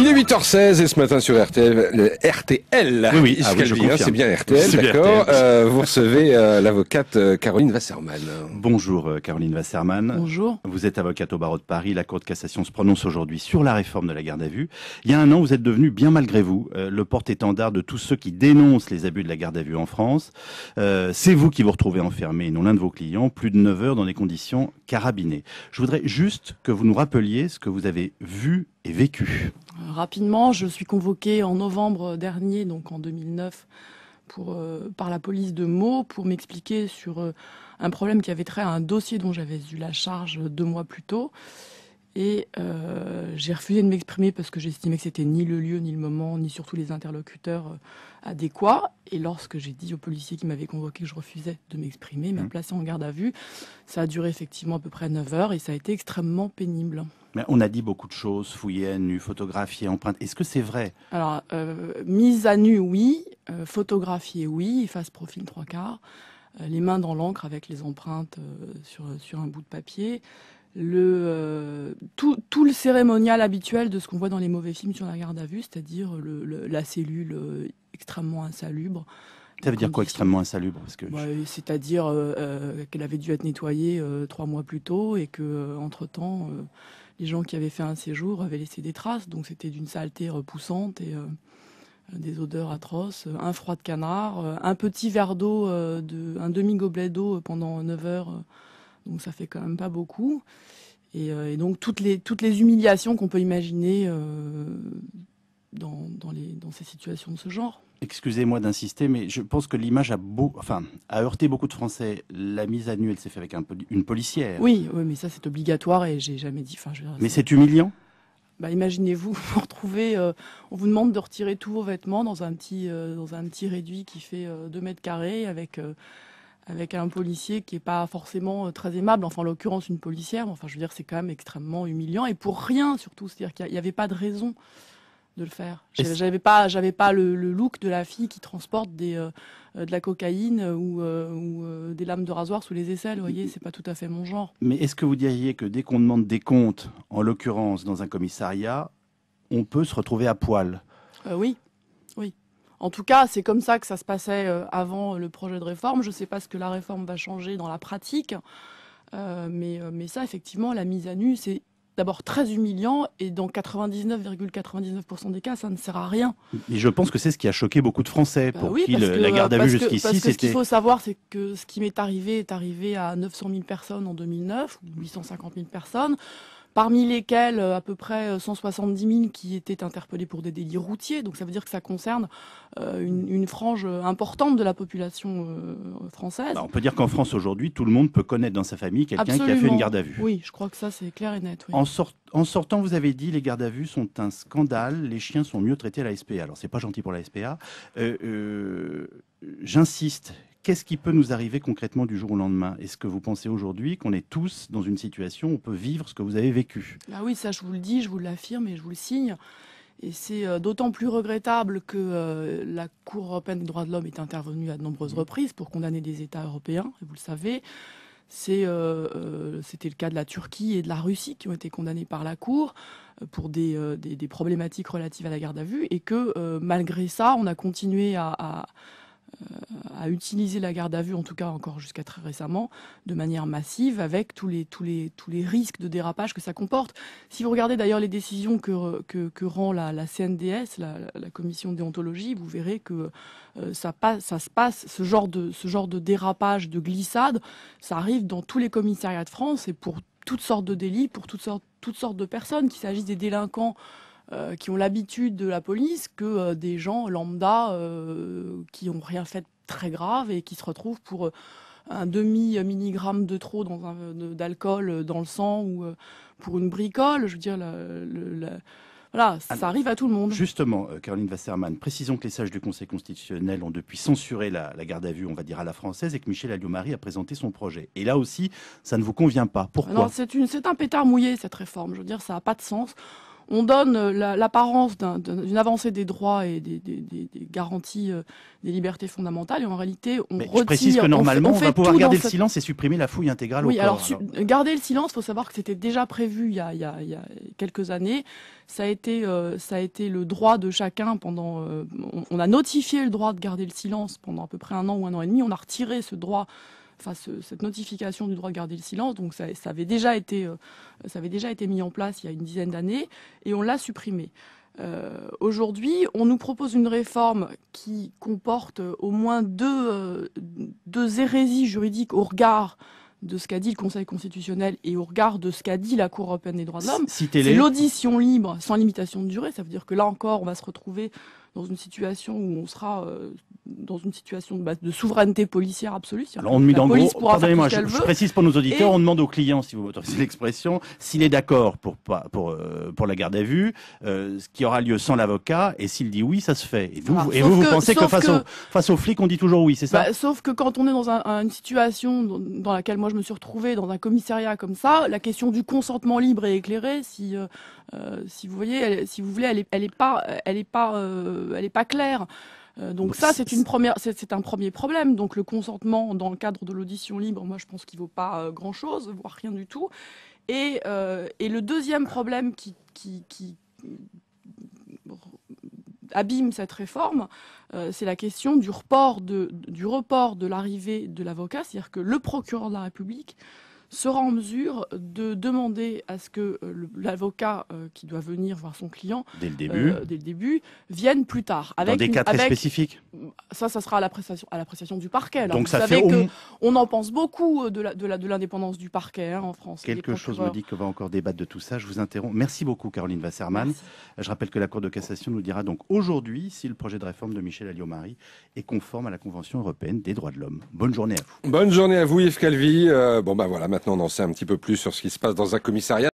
Il est 8h16 et ce matin sur RTL, RTL. Oui, ah ah c'est bien RTL, d'accord. Euh, vous recevez euh, l'avocate euh, Caroline Wasserman. Bonjour Caroline Wasserman. Bonjour. Vous êtes avocate au barreau de Paris. La Cour de cassation se prononce aujourd'hui sur la réforme de la garde à vue. Il y a un an, vous êtes devenu, bien malgré vous, le porte-étendard de tous ceux qui dénoncent les abus de la garde à vue en France. c'est vous qui vous retrouvez enfermé, non l'un de vos clients, plus de 9 heures dans des conditions carabinées. Je voudrais juste que vous nous rappeliez ce que vous avez vu et vécu rapidement, je suis convoquée en novembre dernier, donc en 2009, euh, par la police de Meaux pour m'expliquer sur euh, un problème qui avait trait à un dossier dont j'avais eu la charge deux mois plus tôt. Et euh, j'ai refusé de m'exprimer parce que j'estimais que c'était ni le lieu, ni le moment, ni surtout les interlocuteurs adéquats. Et lorsque j'ai dit aux policiers qui m'avaient convoqué que je refusais de m'exprimer, m'a mmh. placé en garde à vue. Ça a duré effectivement à peu près 9 heures et ça a été extrêmement pénible on a dit beaucoup de choses, fouillé à nu, photographier, empreinte. Est-ce que c'est vrai Alors, euh, mise à nu, oui. Euh, photographier, oui. Face profil trois quarts. Euh, les mains dans l'encre avec les empreintes sur, sur un bout de papier. Le, tout, le cérémonial habituel de ce qu'on voit dans les mauvais films sur la garde à vue, c'est-à-dire le, la cellule extrêmement insalubre, ça veut dire quoi extrêmement insalubre parce que bah, c'est-à-dire qu'elle avait dû être nettoyée trois mois plus tôt et que entre temps les gens qui avaient fait un séjour avaient laissé des traces. Donc c'était d'une saleté repoussante et euh, des odeurs atroces. Euh, un froid de canard, euh, un petit verre d'eau, un demi-gobelet d'eau pendant 9 heures. donc ça fait quand même pas beaucoup. Et, donc toutes les humiliations qu'on peut imaginer dans, ces situations de ce genre. Excusez-moi d'insister, mais je pense que l'image a, beau, enfin, a heurté beaucoup de Français. La mise à nu, elle s'est faite avec une policière. Oui, mais ça c'est obligatoire et j'ai jamais dit. mais c'est humiliant. Bah, imaginez-vous vous retrouvez, euh, on vous demande de retirer tous vos vêtements dans un petit, euh, dans un petit réduit qui fait 2 euh, mètres carrés avec, avec un policier qui n'est pas forcément très aimable, enfin en l'occurrence une policière, enfin je veux dire c'est quand même extrêmement humiliant et pour rien surtout, c'est-à-dire qu'il n'y avait pas de raison de le faire. J'avais pas, j'avais pas le, look de la fille qui transporte des, euh, euh, de la cocaïne ou, euh, ou des lames de rasoir sous les aisselles. Vous voyez, c'est pas tout à fait mon genre. Mais est-ce que vous diriez que dès qu'on demande des comptes, en l'occurrence dans un commissariat, on peut se retrouver à poil Oui, oui. En tout cas, c'est comme ça que ça se passait avant le projet de réforme. Je ne sais pas ce que la réforme va changer dans la pratique. mais, mais, ça, effectivement, la mise à nu, c'est d'abord très humiliant et dans 99,99% des cas, ça ne sert à rien. Mais je pense que c'est ce qui a choqué beaucoup de Français bah pour oui, qui la garde à vue jusqu'ici c'était. Ce qu'il faut savoir, c'est que ce qui m'est arrivé est arrivé à 900 000 personnes en 2009 ou 850 000 personnes parmi lesquels euh, à peu près 170 euh, 000 qui étaient interpellés pour des délits routiers. Donc ça veut dire que ça concerne euh, une, frange importante de la population française. Bah, on peut dire qu'en France aujourd'hui, tout le monde peut connaître dans sa famille quelqu'un qui a fait une garde à vue. Oui, je crois que ça c'est clair et net. En, sortant, vous avez dit les gardes à vue sont un scandale, les chiens sont mieux traités à la SPA. Alors c'est pas gentil pour la SPA. J'insiste, Qu'est-ce qui peut nous arriver concrètement du jour au lendemain Est-ce que vous pensez aujourd'hui qu'on est tous dans une situation où on peut vivre ce que vous avez vécu Ah oui, ça je vous le dis, je vous l'affirme et je vous le signe. Et c'est euh, d'autant plus regrettable que euh, la Cour européenne des droits de l'homme est intervenue à de nombreuses mmh. reprises pour condamner des États européens, et vous le savez. C'est, euh, c'était le cas de la Turquie et de la Russie qui ont été condamnés par la Cour pour des, problématiques relatives à la garde à vue, et que malgré ça, on a continué à euh, à utiliser la garde à vue, en tout cas encore jusqu'à très récemment, de manière massive, avec tous les, les, tous les risques de dérapage que ça comporte. Si vous regardez d'ailleurs les décisions que, rend la, CNDS, la, commission de déontologie, vous verrez que euh, ça, se passe, ce genre, de, ce genre de dérapage, de glissade, ça arrive dans tous les commissariats de France et pour toutes sortes de délits, pour toutes toutes sortes de personnes, qu'il s'agisse des délinquants, euh, qui ont l'habitude de la police que euh, des gens lambda euh, qui n'ont rien fait de très grave et qui se retrouvent pour un demi milligramme de trop dans d'alcool dans le sang ou pour une bricole. Je veux dire, voilà, ça ah, arrive à tout le monde. Justement, Caroline Wasserman, précisons que les sages du Conseil constitutionnel ont depuis censuré la, garde à vue, on va dire à la française, et que Michel Alliou-Marie a présenté son projet. Et là aussi, ça ne vous convient pas. Pourquoi c'est, un pétard mouillé, cette réforme. Je veux dire, ça n'a pas de sens on donne euh, l'apparence d'une avancée des droits et des, garanties euh, des libertés fondamentales, et en réalité, on retire, Je précise que normalement, on, va pouvoir garder le silence et supprimer la fouille intégrale au corps. Oui, alors, garder le silence, il faut savoir que c'était déjà prévu il y, a, quelques années. Euh, ça a été, le droit de chacun pendant. on a notifié le droit de garder le silence pendant à peu près un an ou un an et demi. On a retiré ce droit enfin cette notification du droit de garder le silence. Donc ça, avait déjà été, euh, ça avait déjà été mis en place il y a une dizaine d'années et on l'a supprimé. Euh, aujourd'hui, on nous propose une réforme qui comporte euh, au moins deux, deux hérésies juridiques au regard de ce qu'a dit le Conseil constitutionnel et au regard de ce qu'a dit la Cour européenne des droits de l'homme, c'est l'audition libre sans limitation de durée. Ça veut dire que là encore, on va se retrouver dans une situation où on sera dans une situation de, base de souveraineté policière absolue. Alors on dans en gros, pardonnez-moi, je, précise pour nos auditeurs, on demande au client, si vous m'autorisez l'expression, s'il est d'accord pour, pour, euh, pour la garde à vue, euh, ce qui aura lieu sans l'avocat, et s'il dit oui, ça se fait. Et vous, et vous, vous, pensez que face, Au, aux flics, on dit toujours oui, c'est ça bah, Sauf que quand on est dans une situation dans laquelle moi je me suis retrouvée, dans un commissariat comme ça, la question du consentement libre et éclairé, si, euh, si vous voyez, si vous voulez, elle est, pas, elle est pas, elle est pas claire. Euh, donc, ça, c'est un premier problème. Donc le consentement dans le cadre de l'audition libre, moi, je pense qu'il vaut pas euh, grand chose, voire rien du tout. Et, euh, le deuxième problème qui, abîme cette réforme, c'est la question du report du report de l'arrivée de l'avocat, c'est-à-dire que le procureur de la République sera en mesure de demander à ce que euh, l'avocat euh, qui doit venir voir son client dès le euh, début, dès le début vienne plus tard. Avec Dans des cas très spécifiques Ça, ça sera à l'appréciation, du parquet. Donc Vous ça savez fait on... en pense beaucoup de, l'indépendance du parquet hein, en France. Quelque chose me dit qu'on va encore débattre de tout ça. Je vous interromps. Merci beaucoup Caroline Wasserman. Je rappelle que la Cour de cassation nous dira donc aujourd'hui si le projet de réforme de Michel Alliomarie est conforme à la Convention européenne des droits de l'homme. Bonne journée à vous. Bonne journée à vous Yves Calvi. bon ben bah, voilà, maintenant en sait un petit peu plus sur ce qui se passe dans un commissariat.